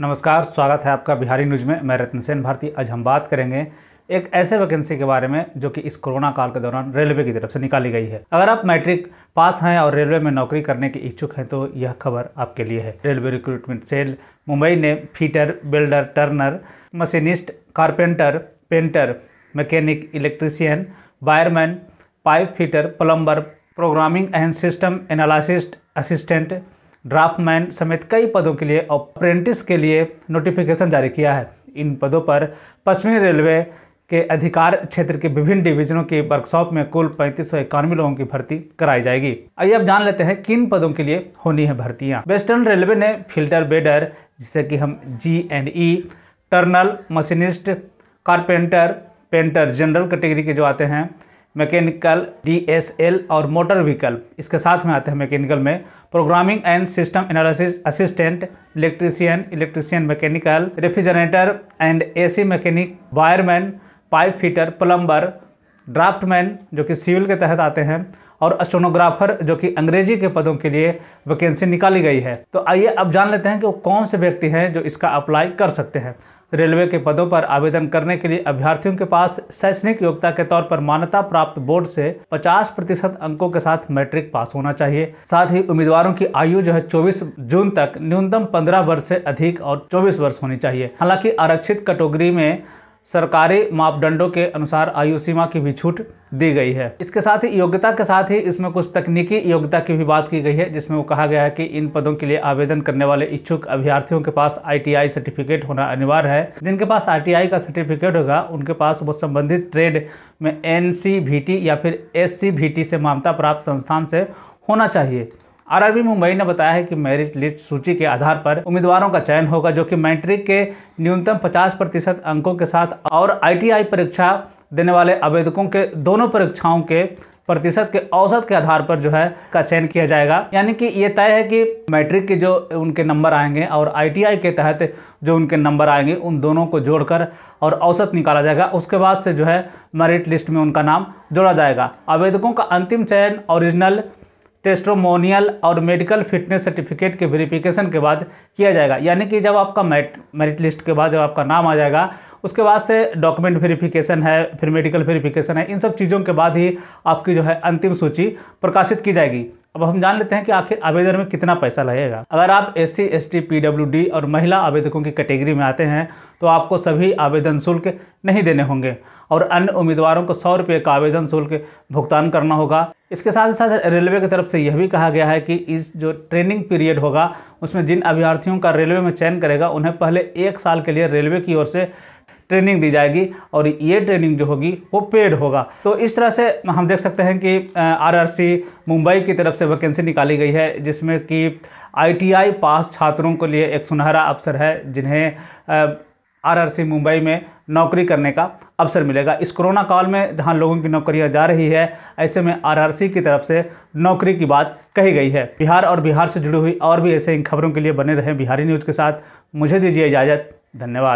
नमस्कार स्वागत है आपका बिहारी न्यूज में मैं रतन सेन भारती आज हम बात करेंगे एक ऐसे वैकेंसी के बारे में जो कि इस कोरोना काल के दौरान रेलवे की तरफ से निकाली गई है अगर आप मैट्रिक पास हैं और रेलवे में नौकरी करने के इच्छुक हैं तो यह खबर आपके लिए है रेलवे रिक्रूटमेंट सेल मुंबई ने fitter builder turner machinist carpenter painter mechanic electrician wireman pipe fitter plumber programming and system analyst assistant draftsman समेत कई पदों के लिए अप्रेंटिस के लिए नोटिफिकेशन जारी किया है इन पदों पर पश्चिमी रेलवे के अधिकार क्षेत्र के विभिन्न डिवीजनों के वर्कशॉप में कुल पैंतीस सौ इक्यानवे लोगों की भर्ती कराई जाएगी आइए अब जान लेते हैं किन पदों के लिए होनी है भर्तियां वेस्टर्न रेलवे ने फिल्टर बेडर जिसे कि हम जी एंड ई turner machinist carpenter painter general category के जो आते हैं मैकेनिकल डीएसएल और मोटर व्हीकल इसके साथ में आते हैं मैकेनिकल में programming and system analysis assistant electrician electrician mechanical refrigerator and AC mechanic wireman pipe fitter plumber draftsman जो कि सिविल के तहत आते हैं और एस्ट्रोनोग्राफर जो कि अंग्रेजी के पदों के लिए वैकेंसी निकाली गई है तो आइए अब जान लेते हैं कि वो कौन से व्यक्ति हैं जो इसका अप्लाई कर सकते हैं रेलवे के पदों पर आवेदन करने के लिए अभ्यर्थियों के पास शैक्षणिक योग्यता के तौर पर मान्यता प्राप्त बोर्ड से 50 प्रतिशत अंकों के साथ मैट्रिक पास होना चाहिए साथ ही उम्मीदवारों की आयु जो है 24 जून तक न्यूनतम 15 वर्ष से अधिक और 24 वर्ष होनी चाहिए हालांकि आरक्षित कैटेगरी में सरकारी मापदंडों के अनुसार आयु सीमा की भी छूट दी गई है इसके साथ ही योग्यता के साथ ही इसमें कुछ तकनीकी योग्यता की भी बात की गई है जिसमें वो कहा गया है कि इन पदों के लिए आवेदन करने वाले इच्छुक अभ्यर्थियों के पास आईटीआई सर्टिफिकेट होना अनिवार्य है जिनके पास आईटीआई का सर्टिफिकेट होगा उनके पास वो संबंधित ट्रेड में एन या फिर एस से मान्यता प्राप्त संस्थान से होना चाहिए आरआरबी मुंबई ने बताया है कि मेरिट लिस्ट सूची के आधार पर उम्मीदवारों का चयन होगा जो कि मैट्रिक के न्यूनतम 50 प्रतिशत अंकों के साथ और आईटीआई परीक्षा देने वाले आवेदकों के दोनों परीक्षाओं के प्रतिशत के औसत के आधार पर जो है का चयन किया जाएगा यानी कि ये तय है कि मैट्रिक के जो उनके नंबर आएंगे और आईटीआई के तहत जो उनके नंबर आएंगे उन दोनों को जोड़कर और औसत निकाला जाएगा उसके बाद से जो है मेरिट लिस्ट में उनका नाम जोड़ा जाएगा आवेदकों का अंतिम चयन ओरिजिनल टेस्ट्रोमोनियल और मेडिकल फिटनेस सर्टिफिकेट के वेरिफिकेशन के बाद किया जाएगा यानी कि जब आपका मेरिट मेरिट लिस्ट के बाद जब आपका नाम आ जाएगा उसके बाद से डॉक्यूमेंट वेरिफिकेशन है फिर मेडिकल वेरिफिकेशन है इन सब चीज़ों के बाद ही आपकी जो है अंतिम सूची प्रकाशित की जाएगी अब हम जान लेते हैं कि आखिर आवेदन में कितना पैसा लगेगा अगर आप S C S T P W D और महिला आवेदकों की कैटेगरी में आते हैं तो आपको सभी आवेदन शुल्क नहीं देने होंगे और अन्य उम्मीदवारों को सौ रुपये का आवेदन शुल्क भुगतान करना होगा इसके साथ साथ रेलवे की तरफ से यह भी कहा गया है कि इस जो ट्रेनिंग पीरियड होगा उसमें जिन अभ्यर्थियों का रेलवे में चयन करेगा उन्हें पहले एक साल के लिए रेलवे की ओर से ट्रेनिंग दी जाएगी और ये ट्रेनिंग जो होगी वो पेड होगा तो इस तरह से हम देख सकते हैं कि आरआरसी मुंबई की तरफ से वैकेंसी निकाली गई है जिसमें कि आईटीआई पास छात्रों के लिए एक सुनहरा अवसर है जिन्हें आरआरसी मुंबई में नौकरी करने का अवसर मिलेगा इस कोरोना काल में जहां लोगों की नौकरियां जा रही है ऐसे में आरआरसी की तरफ से नौकरी की बात कही गई है बिहार और बिहार से जुड़ी हुई और भी ऐसे इन खबरों के लिए बने रहें बिहारी न्यूज़ के साथ मुझे दीजिए इजाज़त धन्यवाद